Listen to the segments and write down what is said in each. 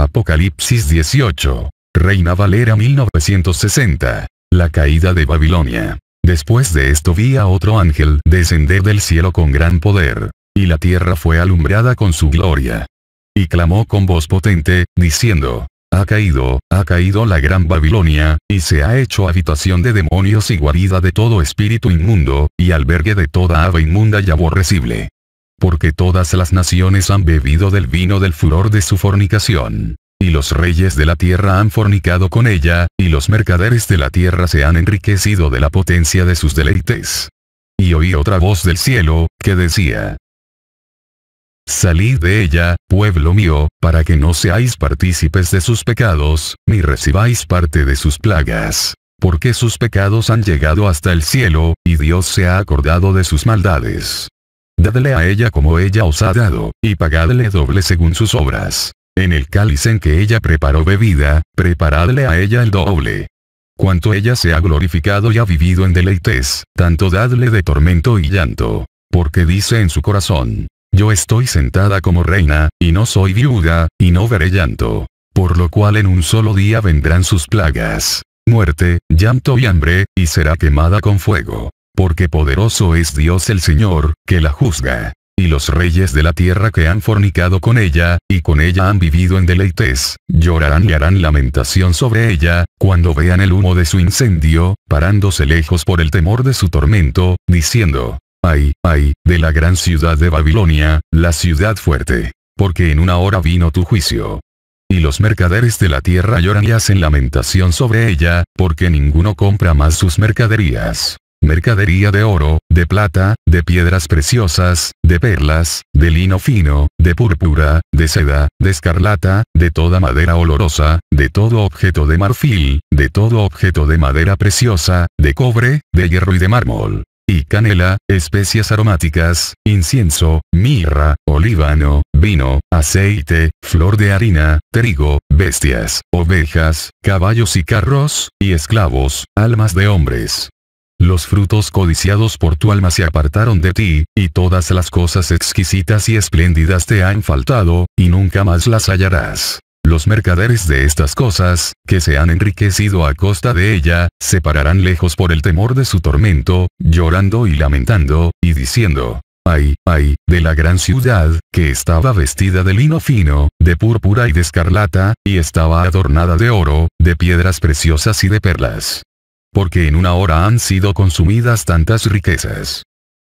Apocalipsis 18. Reina Valera 1960. La caída de Babilonia. Después de esto vi a otro ángel descender del cielo con gran poder, y la tierra fue alumbrada con su gloria. Y clamó con voz potente, diciendo, Ha caído, ha caído la gran Babilonia, y se ha hecho habitación de demonios y guarida de todo espíritu inmundo, y albergue de toda ave inmunda y aborrecible porque todas las naciones han bebido del vino del furor de su fornicación. Y los reyes de la tierra han fornicado con ella, y los mercaderes de la tierra se han enriquecido de la potencia de sus deleites. Y oí otra voz del cielo, que decía, Salid de ella, pueblo mío, para que no seáis partícipes de sus pecados, ni recibáis parte de sus plagas. Porque sus pecados han llegado hasta el cielo, y Dios se ha acordado de sus maldades dadle a ella como ella os ha dado, y pagadle doble según sus obras. En el cáliz en que ella preparó bebida, preparadle a ella el doble. Cuanto ella se ha glorificado y ha vivido en deleites, tanto dadle de tormento y llanto. Porque dice en su corazón, yo estoy sentada como reina, y no soy viuda, y no veré llanto. Por lo cual en un solo día vendrán sus plagas. Muerte, llanto y hambre, y será quemada con fuego porque poderoso es Dios el Señor, que la juzga. Y los reyes de la tierra que han fornicado con ella, y con ella han vivido en deleites, llorarán y harán lamentación sobre ella, cuando vean el humo de su incendio, parándose lejos por el temor de su tormento, diciendo, Ay, ay, de la gran ciudad de Babilonia, la ciudad fuerte, porque en una hora vino tu juicio. Y los mercaderes de la tierra lloran y hacen lamentación sobre ella, porque ninguno compra más sus mercaderías mercadería de oro, de plata, de piedras preciosas, de perlas, de lino fino, de púrpura, de seda, de escarlata, de toda madera olorosa, de todo objeto de marfil, de todo objeto de madera preciosa, de cobre, de hierro y de mármol y canela, especias aromáticas, incienso, mirra, olivano, vino, aceite, flor de harina, trigo, bestias, ovejas, caballos y carros, y esclavos, almas de hombres, los frutos codiciados por tu alma se apartaron de ti, y todas las cosas exquisitas y espléndidas te han faltado, y nunca más las hallarás. Los mercaderes de estas cosas, que se han enriquecido a costa de ella, se pararán lejos por el temor de su tormento, llorando y lamentando, y diciendo, Ay, ay, de la gran ciudad, que estaba vestida de lino fino, de púrpura y de escarlata, y estaba adornada de oro, de piedras preciosas y de perlas porque en una hora han sido consumidas tantas riquezas.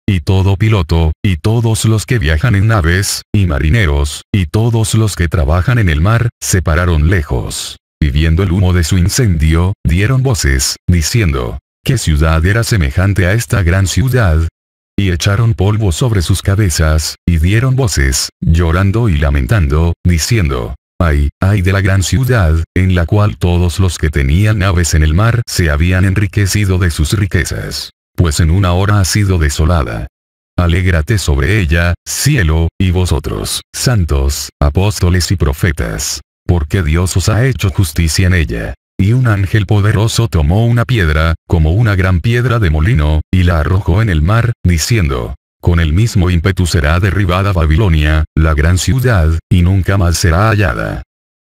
Y todo piloto, y todos los que viajan en naves, y marineros, y todos los que trabajan en el mar, se pararon lejos. Y viendo el humo de su incendio, dieron voces, diciendo, ¿qué ciudad era semejante a esta gran ciudad? Y echaron polvo sobre sus cabezas, y dieron voces, llorando y lamentando, diciendo, Ay, ay de la gran ciudad, en la cual todos los que tenían aves en el mar se habían enriquecido de sus riquezas. Pues en una hora ha sido desolada. Alégrate sobre ella, cielo, y vosotros, santos, apóstoles y profetas. Porque Dios os ha hecho justicia en ella. Y un ángel poderoso tomó una piedra, como una gran piedra de molino, y la arrojó en el mar, diciendo, con el mismo ímpetu será derribada Babilonia, la gran ciudad, y nunca más será hallada.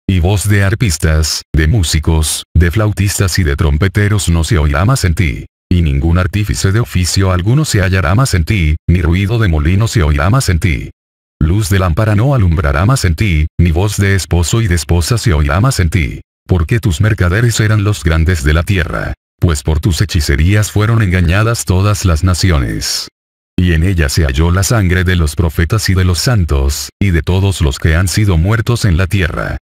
Y voz de arpistas, de músicos, de flautistas y de trompeteros no se oirá más en ti. Y ningún artífice de oficio alguno se hallará más en ti, ni ruido de molino se oirá más en ti. Luz de lámpara no alumbrará más en ti, ni voz de esposo y de esposa se oirá más en ti. Porque tus mercaderes eran los grandes de la tierra. Pues por tus hechicerías fueron engañadas todas las naciones y en ella se halló la sangre de los profetas y de los santos, y de todos los que han sido muertos en la tierra.